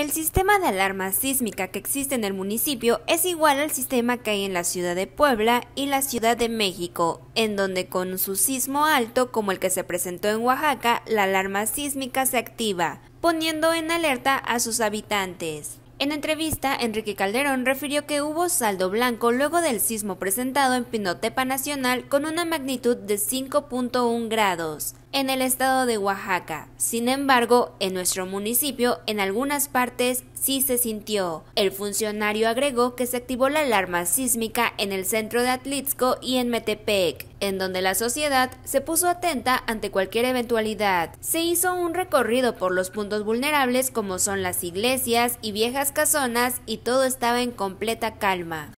El sistema de alarma sísmica que existe en el municipio es igual al sistema que hay en la ciudad de Puebla y la ciudad de México, en donde con su sismo alto como el que se presentó en Oaxaca, la alarma sísmica se activa, poniendo en alerta a sus habitantes. En entrevista, Enrique Calderón refirió que hubo saldo blanco luego del sismo presentado en Pinotepa Nacional con una magnitud de 5.1 grados en el estado de Oaxaca. Sin embargo, en nuestro municipio, en algunas partes sí se sintió. El funcionario agregó que se activó la alarma sísmica en el centro de Atlitzco y en Metepec, en donde la sociedad se puso atenta ante cualquier eventualidad. Se hizo un recorrido por los puntos vulnerables como son las iglesias y viejas casonas y todo estaba en completa calma.